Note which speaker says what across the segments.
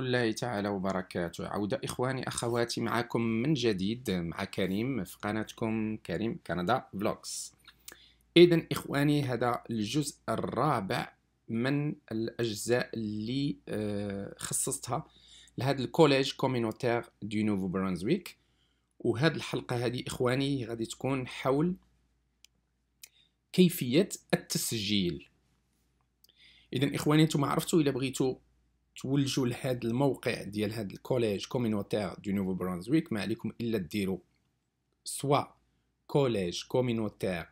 Speaker 1: الله تعالى وبركاته عودة إخواني أخواتي معكم من جديد مع كريم في قناتكم كريم كندا فلوكس إذا إخواني هذا الجزء الرابع من الأجزاء اللي آه، خصصتها لهذا الكوليج كومينوتير دي نوفو برونزويك وهذا الحلقة هذه إخواني غادي تكون حول كيفية التسجيل إذا إخواني أنتم عرفتوا إلا بغيتوا تولجوا لهذا الموقع ديال هذا الكوليج كومينوتير دو نوفو برونزويك ما عليكم الا ديروا سوا كوليج كومينوتير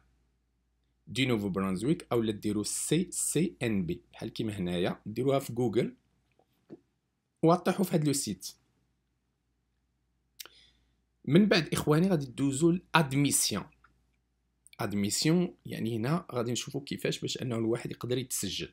Speaker 1: دو نوفو برونزويك اولا ديروا سي سي ان بي بحال كيما هنايا ديروها في جوجل وطيحوا في هذا لو سيت من بعد اخواني غادي تدوزوا لادميسيون ادميسيون يعني هنا غادي نشوفوا كيفاش باش انه الواحد يقدر يتسجل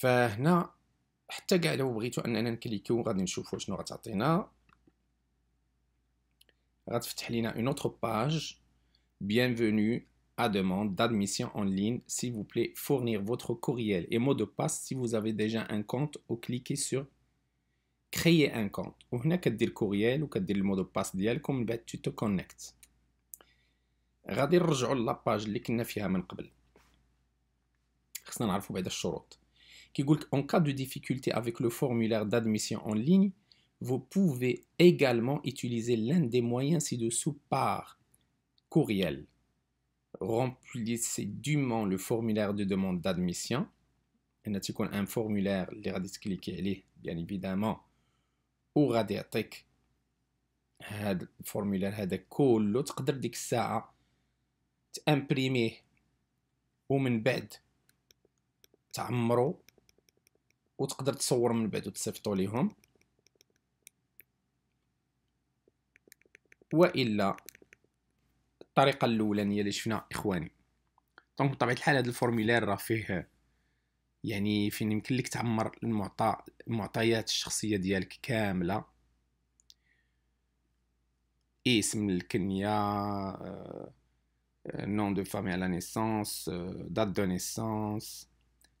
Speaker 1: Ici, si vous voulez que je clique, je vais voir ce qu'il va nous donner. Il va nous une autre page. Bienvenue à demande d'admission en ligne. S'il vous plaît, fournir votre courriel et mot de passe si vous avez déjà un compte ou cliquez sur créer un compte. Et ici, vous avez le courriel ou le mot de passe. Comme d'habitude, vous vous connectez. On va revenir à la page que nous avions avant. Pour savoir les conditions en cas de difficulté avec le formulaire d'admission en ligne, vous pouvez également utiliser l'un des moyens ci-dessous par courriel. Remplissez dûment le formulaire de demande d'admission. Un formulaire, les radis cliquer bien évidemment, ou radiatek. هذا الفورمولير هذا كله تقدر ديك الساعه ومن بعد وتقدر تصور من بعد وتصيفطو ليهم والا الطريقه الاولانيه اللي شفنا اخواني دونك بطبيعه الحال هذا الفورمولير راه فيه يعني فين يمكن لك تعمر المعطى المعطيات الشخصيه ديالك كامله اسم الكنيه نوم دو فامي على نيسانس دات دو نيسانس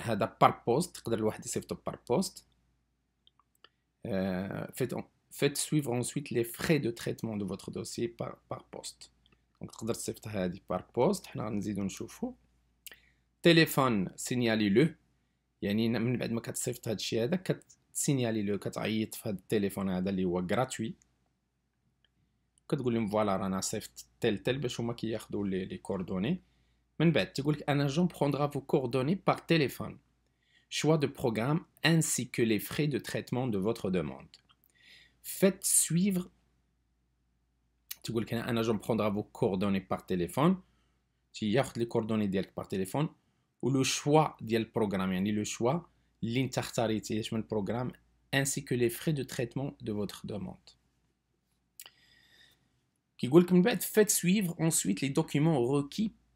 Speaker 1: هذا بار بوست تقدر الواحد يصيفطو بار بوست فيت سويف اونسويت لي فخي دو تريتمون دو فوتر دوسي بار بار بوست دونك تقدر تصيفط هذه بار بوست حنا غنزيدو نشوفو تليفون سينيالي لو يعني من بعد ما كتصيفط هذا الشيء هذا كتسينيالي لو كتعيط في هذا التليفون هذا اللي هو غراتوي كتقول لهم فوالا رانا صيفط تل تل باش هما كياخذوا لي كوردوني un agent prendra vos coordonnées par téléphone. Choix de programme ainsi que les frais de traitement de votre demande. Faites suivre un agent prendra vos coordonnées par téléphone. تياخذ les coordonnées directes par téléphone ou le choix programme, programme. Le choix, اللي انت programme ainsi que les frais de traitement de votre demande. faites suivre ensuite les documents requis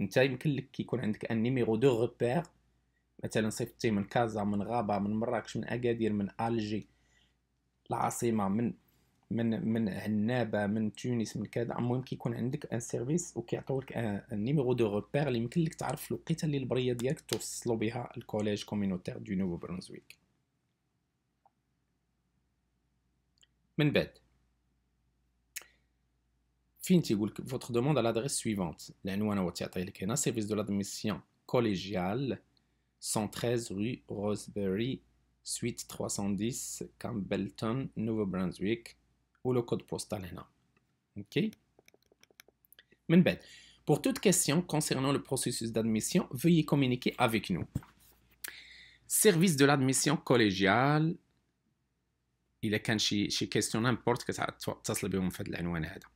Speaker 1: انت يمكن لك يكون عندك ان نيميرو دو غوبير مثلا صيفطتي من كازا من غابه من مراكش من اكادير من الجي العاصمه من من من عنابه من تونس من كذا المهم كيكون عندك ان سيرفيس وكيعطيو لك ان نيميرو دو غوبير اللي يمكن لك تعرف الوقيته اللي البريه ديالك توصلوا بها الكوليج كومينوتير دو نوفو برونزويك من بعد votre demande à l'adresse suivante suivante. لادريس service de l'admission collégiale 113 rue Roseberry suite 310 Campbellton Nouveau-Brunswick ou le code postal OK pour toute question concernant le processus d'admission veuillez communiquer avec nous service de l'admission collégiale il y a une question n'importe qui بهم في هذا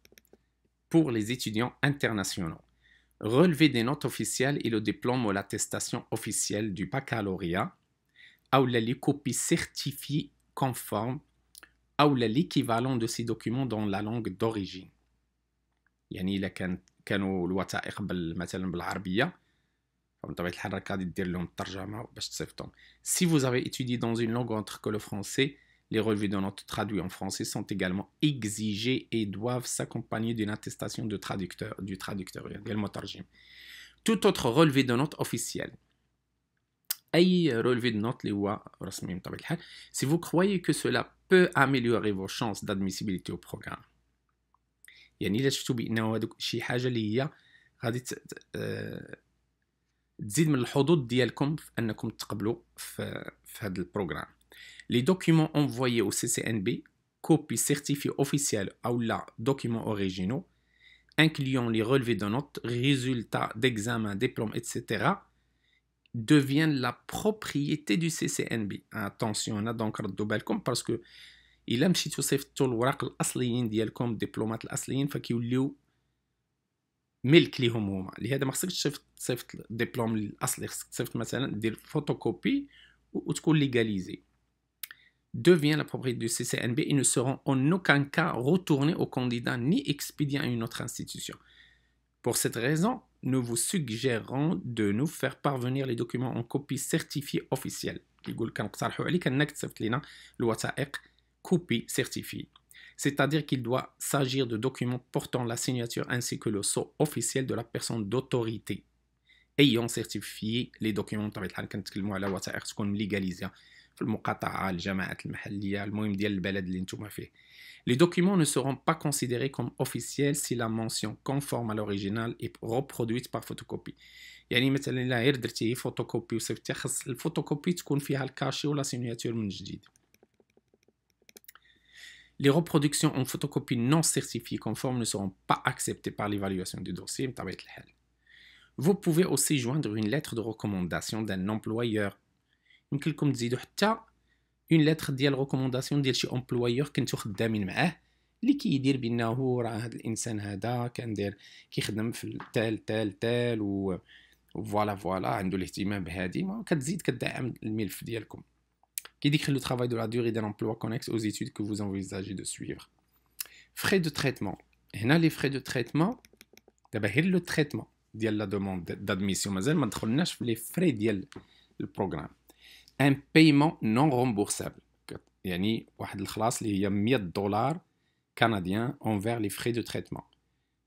Speaker 1: pour les étudiants internationaux. relever des notes officielles et le diplôme ou l'attestation officielle du baccalauréat, ou les copies certifiées conforme, ou l'équivalent de ces documents dans la langue d'origine. Si vous avez étudié dans une langue autre que le français, les relevés de notes traduits en français sont également exigés et doivent s'accompagner d'une attestation de traducteur, du traducteur, euh, Tout autre relevé de notes officiel. أي relevé de notes اللي Si vous croyez que cela peut améliorer vos chances d'admissibilité au programme. يعني إذا شفتوا بأنه هذوك شي حاجة اللي هي غادي تزيد من الحظوظ ديالكم في أنكم تقبلوا في, في هذا البروغرام les documents envoyés au CCNB, copies certifiées officielles ou là documents originaux, incluant les relevés de notes, résultats d'examen, diplômes, etc., deviennent la propriété du CCNB. Attention, on hein, a donc parce que il مشيتو صيفطتو الوراق الاصليين ديالكم لهذا devient la propriété du CCNB et ne seront en aucun cas retournés au candidat ni expédiés à une autre institution. Pour cette raison, nous vous suggérons de nous faire parvenir les documents en copie certifiée officielle. copie C'est-à-dire qu'il doit s'agir de documents portant la signature ainsi que le sceau officiel de la personne d'autorité ayant certifié les documents. Les documents ne seront pas considérés comme officiels si la mention conforme à l'original est reproduite par photocopie. Les reproductions en photocopie non certifiées conformes ne seront pas acceptées par l'évaluation du dossier. Vous pouvez aussi joindre une lettre de recommandation d'un employeur يمكن لكم تزيدوا حتى اون لاتر ديال ريكومونداسيون ديال شي امبلويور كنتو خدامين معاه اللي كيدير بان هو راه هذا الانسان هذا كان داير كيخدم في تال تال تال و فوالا فوالا عنده الاهتمام بهادي ما كتزيد كدعم الملف ديالكم كي ديك خلو طرافاي دو لا دوري ديال امبلوا كونيكس او زيتود كو فوز انفيزاجي دو سويفر فري دو تريتمون هنا لي فري دو تريتمون دابا غير لو تريتمون ديال لا دوموند دادميسيون مازال ما دخلناش في لي فري ديال البروغرام un paiement non remboursable. يعني واحد الخلاص اللي هي 100 دولار كنديان اونفير لي فري دو تريتمون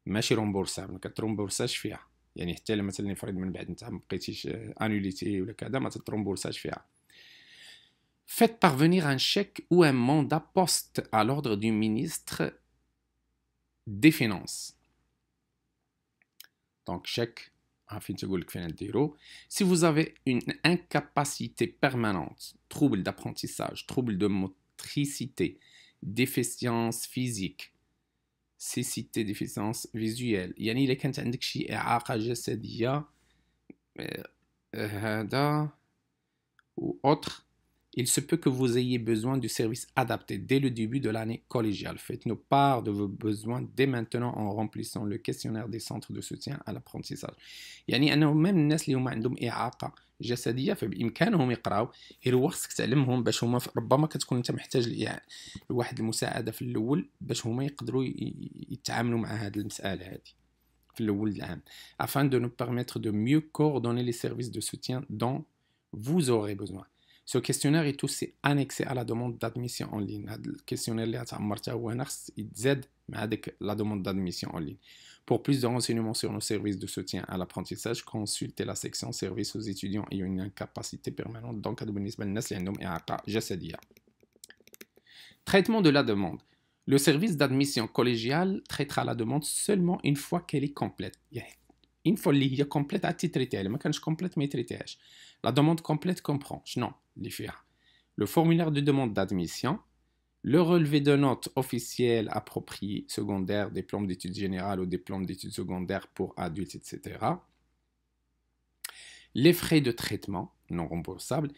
Speaker 1: ماشي رومبورسابل ما كترومبورساش فيها يعني حتى الا مثلا نفرض من بعد ما بقيتيش انوليتي Faites parvenir un chèque ou un mandat poste à l'ordre du ministre des Finances. Donc, chèque ah, si vous avez une incapacité permanente, trouble d'apprentissage, trouble de motricité, déficience physique, cécité, déficience visuelle, yani les كانت عندك شي إعاقة جسدية هذا و autre il se peut que vous ayez besoin du service adapté dès le début de l'année collégiale. Faites-nous part de vos besoins dès maintenant en remplissant le questionnaire des centres de soutien à l'apprentissage. يعني انه ميم الناس اللي هما عندهم اعاقه جسديه فبامكانهم يقراو غير خصك تعلمهم باش هما ربما كتكون انت محتاج لواحد المساعده في الاول باش هما يقدروا يتعاملوا مع هذه المساله هذه في الاول العام afin de nous permettre de mieux coordonner les services de soutien dont vous aurez besoin ce questionnaire est aussi annexé à la demande d'admission en ligne. Le questionnaire la demande d'admission en ligne. Pour plus de renseignements sur nos services de soutien à l'apprentissage, consultez la section services aux étudiants ayant une incapacité permanente dans le cadre de de Traitement de la demande. Le service d'admission collégiale traitera la demande seulement une fois qu'elle est complète. Une fois qu'elle est complète, à Mais quand je complète, mais traiter. La demande complète comprend, non, le formulaire de demande d'admission, le relevé de notes officielles appropriées secondaire, diplôme d'études générales ou diplôme d'études secondaires pour adultes, etc. Les frais de traitement non remboursables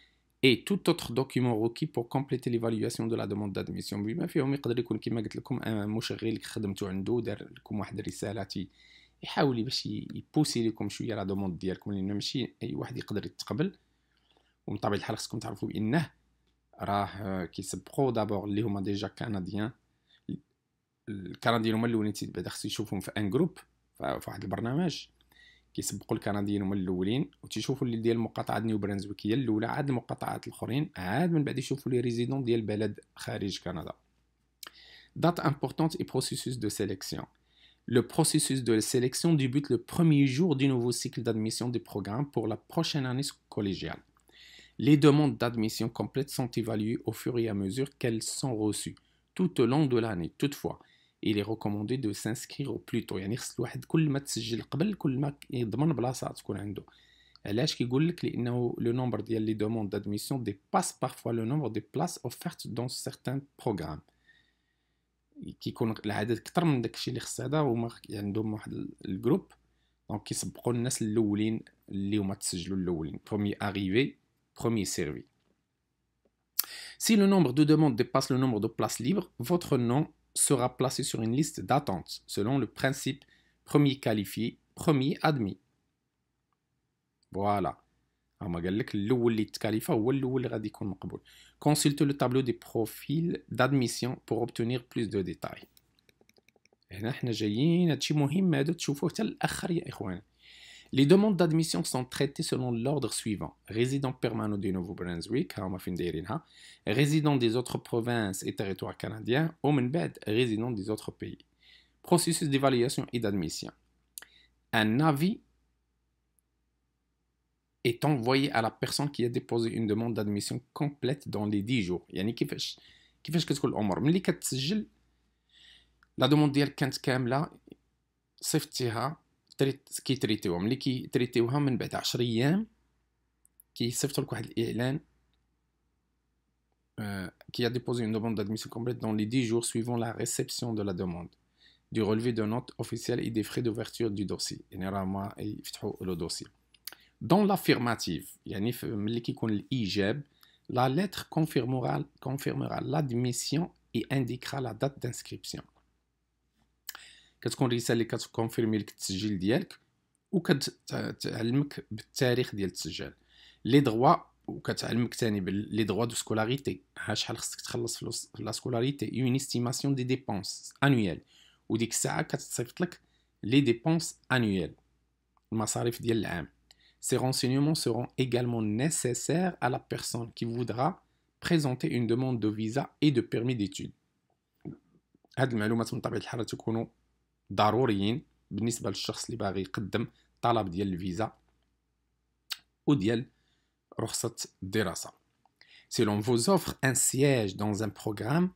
Speaker 1: et tout autre document requis pour compléter l'évaluation de la demande d'admission يحاول باش يبوسي لكم شويه لا دوموند ديالكم لان ماشي اي واحد يقدر يتقبل ومن طبيعه الحال خصكم تعرفوا بانه راه كيسبقوا دابور اللي هما ديجا كنديان الكنديين هما الاولين بعدا خصو يشوفهم في ان جروب في واحد البرنامج كيسبقوا الكنديين هما الاولين وتيشوفوا اللي ديال مقاطعه نيو برانزويك هي الاولى عاد المقاطعات الاخرين عاد من بعد يشوفوا لي ريزيدون ديال بلد خارج كندا دات امبورطونت اي بروسيسوس دو سيليكسيون le processus de sélection débute le premier jour du nouveau cycle d'admission des programmes pour la prochaine année collégiale. Les demandes d'admission complètes sont évaluées au fur et à mesure qu'elles sont reçues, tout au long de l'année. Toutefois, il est recommandé de s'inscrire au plus tôt. كل le nombre demandes d'admission dépasse parfois le nombre des places offertes dans certains programmes. كيكون العدد كتر من داكشي اللي خص هذا هما عندهم واحد الجروب دونك كيسبقوا الناس الاولين اللي هما تسجلوا الاولين برومي اريفي برومي سيرفي Si le nombre de demandes dépasse le nombre de places libres, votre nom sera placé sur une liste d'attente selon le principe premier qualifié, premier admis. Voilà. Consultez le tableau des profils d'admission pour obtenir plus de détails. Les demandes d'admission sont traitées selon l'ordre suivant. Résidents permanents du Nouveau-Brunswick, résidents des autres provinces et territoires canadiens, Omenbed, résidents des autres pays. Processus d'évaluation et d'admission. Un avis est envoyé à la personne qui a déposé une demande d'admission complète dans les 10 jours يعني كيفاش كيفاش كتكون الامور ملي كتسجل لا دوموند ديالك كانت كامله صيفطتيها كيتريتيوها ملي كيتريتيوها من بعد 10 ايام كيصيفطوا لك واحد الاعلان euh, qui a déposé une demande d'admission complète dans les 10 jours suivant la réception de la demande du relevé de notes officielles et des frais d'ouverture du dossier. Généralement, ils le dossier dans l'affirmative, la lettre confirmera, confirmera l'admission et indiquera la date d'inscription. كتكون رساله كتكونفيرمي لك التسجيل ديالك وكتعلمك بالتاريخ ديال التسجيل لي دروا وكتعلمك ثاني باللي دروا دو سكولاريتي ها شحال خصك تخلص في لا سكولاريتي اون استيماسيون دي ديبونس انويل وديك الساعه كتصيفط لك لي ديبونس انويل المصاريف ديال العام ces renseignements seront également nécessaires à la personne qui voudra présenter une demande de visa et de permis d'études. هاد المعلومات من طبيعه الحال تكونوا ضروريين بالنسبه للشخص اللي باغي يقدم طلب ديال الفيزا وديال رخصه الدراسه si l'on vous offre un siège dans un programme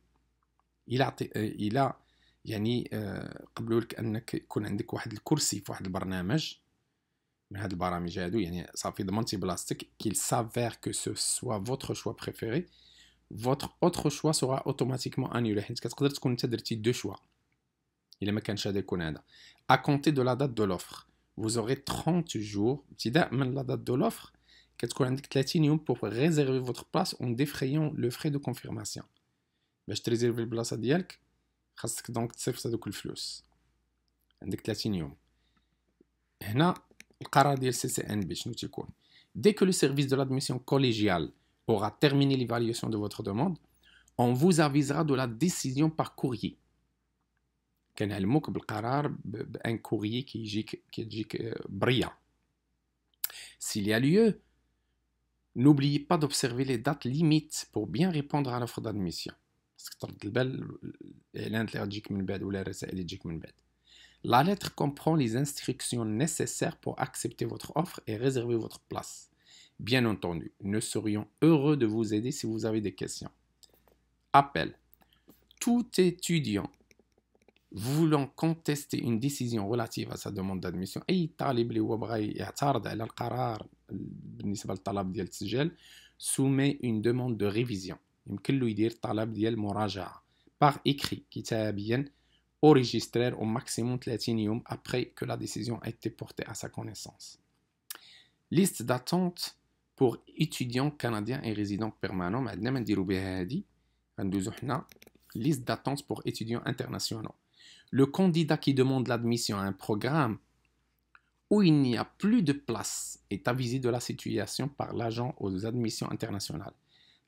Speaker 1: il a euh, il a يعني euh, قبلوا لك انك يكون عندك واحد الكرسي في واحد البرنامج من هاد البرامج qu'il s'avère que ce soit votre choix préféré votre autre choix sera automatiquement annulé حيت كتقدر تكون deux choix. دو شوا الا ما كانش هذا de هذا à compter de la date de l'offre vous aurez 30 jours Dès même la date de l'offre vous aurez 30 يوم pour réserver votre place en défrayant le frais de confirmation je باش تريزيرفي البلاصه ديالك خاصك دونك تصيفط هذوك الفلوس عندك 30 يوم هنا dès que le service de l'admission collégiale aura terminé l'évaluation de votre demande on vous avisera de la décision par courrier un courrier بان كوريي كيجيك brillant. s'il y a lieu N'oubliez pas d'observer les dates limites pour bien répondre à l'offre d'admission. La lettre comprend les instructions nécessaires pour accepter votre offre et réserver votre place. Bien entendu, nous serions heureux de vous aider si vous avez des questions. Appel. Tout étudiant voulant contester une décision relative à sa demande d'admission soumet une demande de révision par écrit enregistrer au maximum 30 jours après que la décision a été portée à sa connaissance. Liste d'attente pour étudiants canadiens et résidents permanents, maintenant, liste d'attente pour étudiants internationaux. Le candidat qui demande l'admission à un programme où il n'y a plus de place est avisé de la situation par l'agent aux admissions internationales.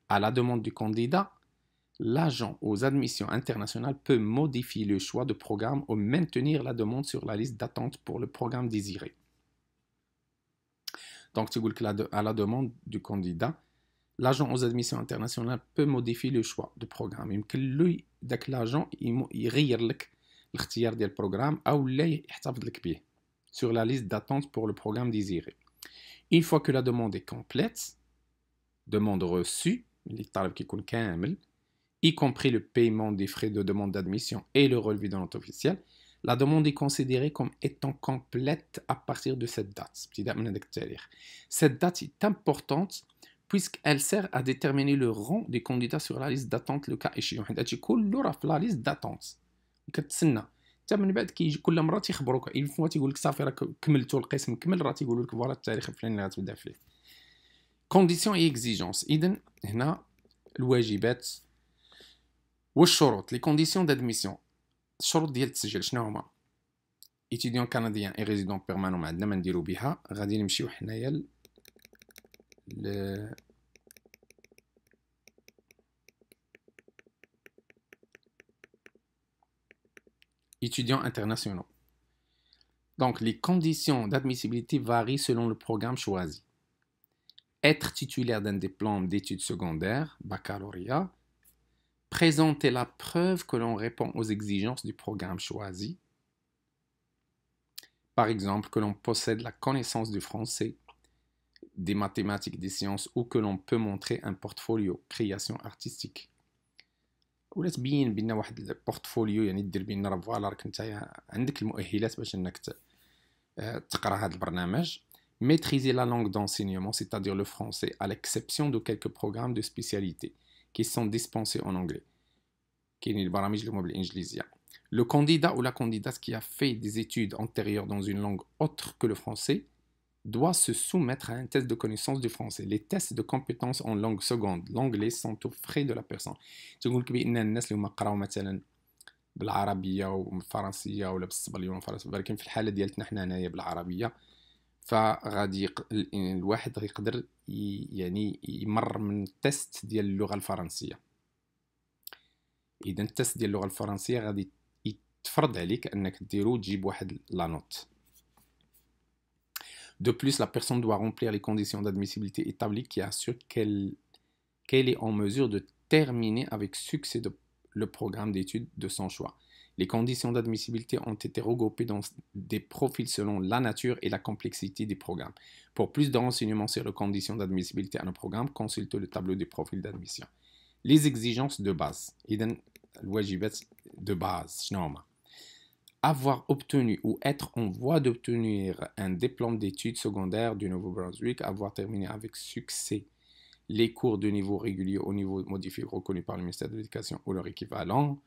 Speaker 1: À la demande du candidat, l'agent aux admissions internationales peut modifier le choix de programme ou maintenir la demande sur la liste d'attente pour le programme désiré. Donc, tu à la demande du candidat, l'agent aux admissions internationales peut modifier le choix de programme. lui, que lui, l'agent programme ديال ah, programme sur la liste d'attente pour le programme désiré. Une fois que la demande est complète, demande reçue, y compris le paiement des frais de demande d'admission et le relevé de note officielle, la demande est considérée comme étant complète à partir de cette date. Cette date est importante puisqu'elle sert à déterminer le rang des candidats sur la liste d'attente le cas échéant. la liste d'attente. حتى من بعد كيجي كل مره تيخبروك اون فوا تيقول لك صافي راك كملتو القسم كمل راه لك فوالا التاريخ الفلاني اللي غتبدا فيه كونديسيون اي اكزيجونس اذا هنا الواجبات les conditions d'admission? Sur le diète si je étudiants canadiens et résidents permanents, on dirait bien. Quand ils marchent, on est les étudiants internationaux. Donc, les conditions d'admissibilité varient selon le programme choisi. Être titulaire d'un diplôme d'études secondaires, baccalauréat présenter la preuve que l'on répond aux exigences du programme choisi. Par exemple, que l'on possède la connaissance du français, des mathématiques, des sciences ou que l'on peut montrer un portfolio création artistique. portfolio, maîtriser la langue d'enseignement, c'est-à-dire le français, à l'exception de quelques programmes de spécialité qui sont dispensés en anglais. Hein. Le candidat ou la candidate qui a fait des études antérieures dans une langue autre que le français doit se soumettre à un test de connaissance du français. Les tests de compétences en langue seconde, l'anglais, sont au frais de la personne. فغادي الواحد غيقدر يعني يمر من التست ديال اللغه الفرنسيه اذا التست ديال اللغه الفرنسيه غادي يتفرض عليك انك ديرو تجيب واحد لا نوت De plus, la personne doit remplir les conditions d'admissibilité établies qui assurent qu'elle est en mesure de terminer avec succès le programme d'études de son choix. Les conditions d'admissibilité ont été regroupées dans des profils selon la nature et la complexité des programmes. Pour plus de renseignements sur les conditions d'admissibilité à nos programmes, consultez le tableau des profils d'admission. Les exigences de base. de base. Avoir obtenu ou être en voie d'obtenir un diplôme d'études secondaires du Nouveau-Brunswick, avoir terminé avec succès les cours de niveau régulier au niveau modifié reconnu par le ministère de l'Éducation ou leur équivalent,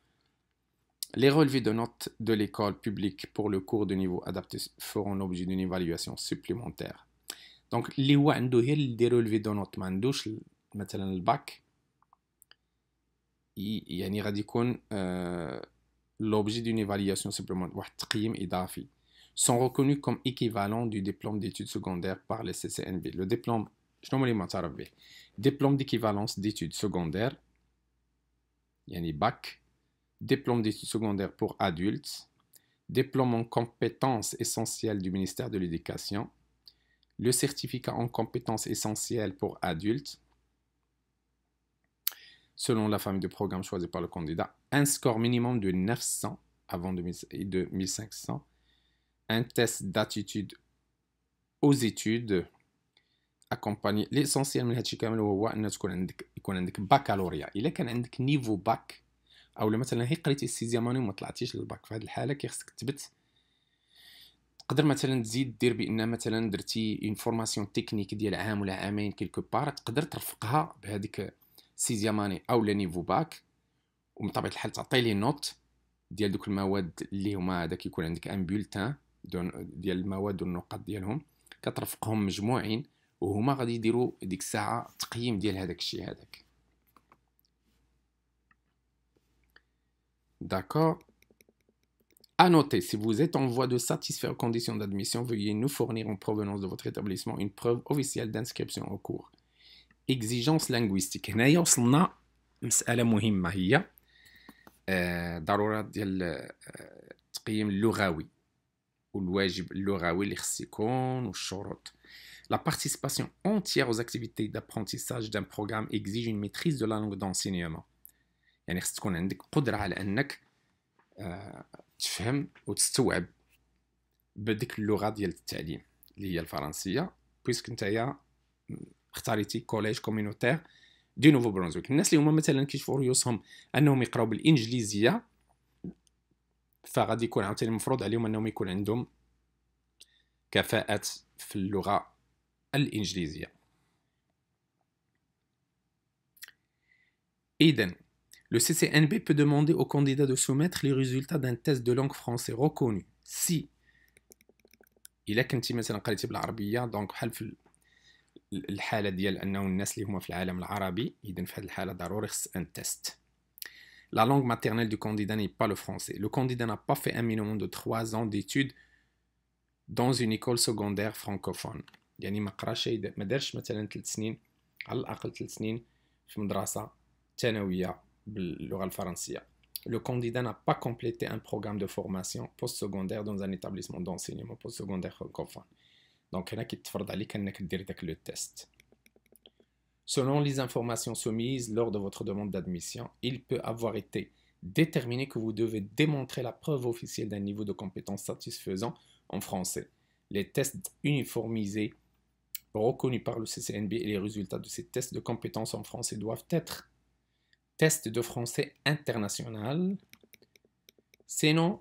Speaker 1: les relevés de notes de l'école publique pour le cours de niveau adapté feront l'objet d'une évaluation supplémentaire. Donc, les des relevés de notes, mandouche, مثلا et يعني غادي l'objet d'une évaluation supplémentaire, Trim et d'arfi sont reconnus comme équivalents du diplôme d'études secondaires par le CCNB. Le diplôme, d'équivalence d'études secondaires yani bac, diplôme d'études secondaires pour adultes, diplôme en compétences essentielles du ministère de l'Éducation, le certificat en compétences essentielles pour adultes, selon la famille de programme choisie par le candidat, un score minimum de 900 avant 2500, un test d'attitude aux études accompagné l'essentiel il le voir, un baccalauréat, او مثلا هي قريتي السيزياماني وما طلعتيش للباك في هذه الحاله كيخصك تثبت تقدر مثلا تزيد دير بان مثلا درتي اون فورماسيون تكنيك ديال عام ولا عامين كيلكو بار تقدر ترفقها بهذيك سيزياماني او لا نيفو باك ومن طبيعه الحال تعطي لي نوت ديال دوك المواد اللي هما هذا كيكون عندك ان بولتان ديال المواد والنقاط ديالهم كترفقهم مجموعين وهما غادي يديروا ديك الساعه تقييم ديال هذاك الشيء هذاك D'accord à noter, si vous êtes en voie de satisfaire aux conditions d'admission, veuillez nous fournir en provenance de votre établissement une preuve officielle d'inscription au cours. Exigence linguistique. Euh, euh, la participation entière aux activités d'apprentissage d'un programme exige une maîtrise de la langue d'enseignement. يعني خص تكون عندك قدره على انك آه، تفهم وتستوعب بديك اللغه ديال التعليم اللي هي الفرنسيه بويسك نتايا اختاريتي كوليج كومينوتير دي نوفو برونزويك الناس اللي هما مثلا كيشوفوا ريوسهم انهم يقراو بالانجليزيه فغادي يكون عاوتاني المفروض عليهم انهم يكون عندهم كفاءات في اللغه الانجليزيه اذا Le CCNB peut demander au candidat de soumettre les résultats d'un test de langue française reconnu si الا كنتي مثلا قريتي بالعربيه دونك بحال في الحاله ديال انه الناس اللي هما في العالم العربي اذا في هذه الحاله ضروري خص ان تيست La langue maternelle du candidat n'est pas le français. Le candidat n'a pas fait un minimum de 3 ans d'études dans une école secondaire francophone. Yani ما قراش ما دارش مثلا 3 سنين على الاقل 3 سنين في مدرسه le candidat n'a pas complété un programme de formation postsecondaire dans un établissement d'enseignement post-secondaire Donc, il y a انك le test. Selon les informations soumises lors de votre demande d'admission, il peut avoir été déterminé que vous devez démontrer la preuve officielle d'un niveau de compétence satisfaisant en français. Les tests uniformisés reconnus par le CCNB et les résultats de ces tests de compétence en français doivent être Test de français international. C'est non,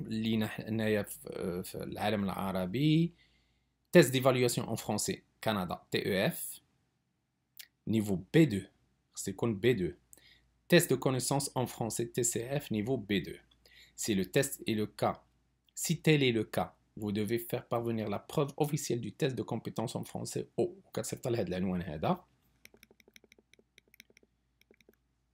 Speaker 1: l'INAF, l'Arabie. Test d'évaluation en français, Canada, TEF. Niveau B2. C'est B2. Test de connaissance en français, TCF, niveau B2. Si le test est le cas, si tel est le cas, vous devez faire parvenir la preuve officielle du test de compétence en français au Qassertal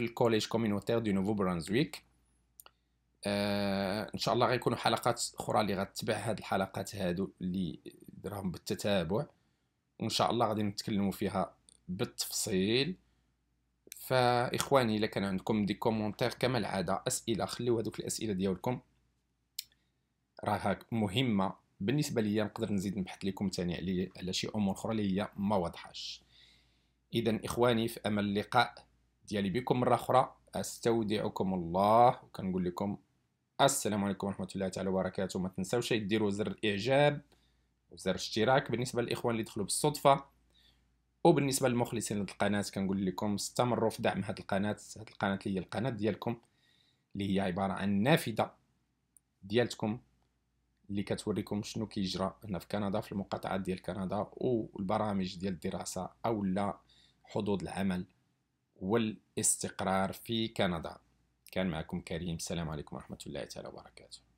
Speaker 1: في الكوليج كومينوتير دو نوفو برانزويك آه، ان شاء الله غيكونوا حلقات اخرى اللي غتتبع هاد الحلقات هادو اللي راهم بالتتابع وان شاء الله غادي نتكلموا فيها بالتفصيل فاخواني الا كان عندكم دي كومونتير كما العاده اسئله خليو هذوك الاسئله ديالكم راها مهمه بالنسبه ليا نقدر نزيد نبحث لكم تاني على شي امور اخرى اللي هي ما واضحاش اذا اخواني في امل اللقاء ديالي بكم مره اخرى استودعكم الله وكنقول لكم السلام عليكم ورحمه الله تعالى وبركاته ما تنساوش ديروا زر الاعجاب وزر الاشتراك بالنسبه للاخوان اللي دخلوا بالصدفه وبالنسبه للمخلصين للقناه كنقول لكم استمروا في دعم هذه القناه هذه القناه اللي هي القناه ديالكم اللي هي عباره عن نافذه ديالتكم اللي كتوريكم شنو كيجرى هنا في كندا في المقاطعات ديال كندا والبرامج ديال الدراسه اولا حظوظ العمل والاستقرار في كندا كان معكم كريم السلام عليكم ورحمة الله تعالى وبركاته